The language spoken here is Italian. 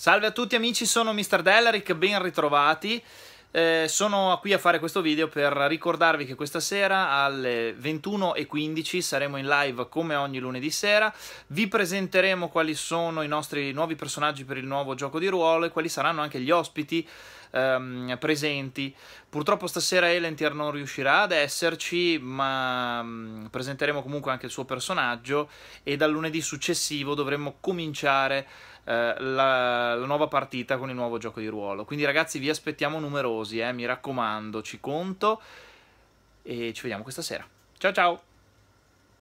Salve a tutti amici, sono Mr. Dellaric, ben ritrovati. Eh, sono qui a fare questo video per ricordarvi che questa sera alle 21.15 saremo in live come ogni lunedì sera. Vi presenteremo quali sono i nostri nuovi personaggi per il nuovo gioco di ruolo e quali saranno anche gli ospiti ehm, presenti. Purtroppo stasera Elentier non riuscirà ad esserci, ma mh, mm, presenteremo comunque anche il suo personaggio e dal lunedì successivo dovremmo cominciare eh, la, la, nuova partita con il nuovo gioco di ruolo. Quindi ragazzi vi aspettiamo numerosi, eh, mi raccomando, ci conto e ci vediamo questa sera. Ciao ciao!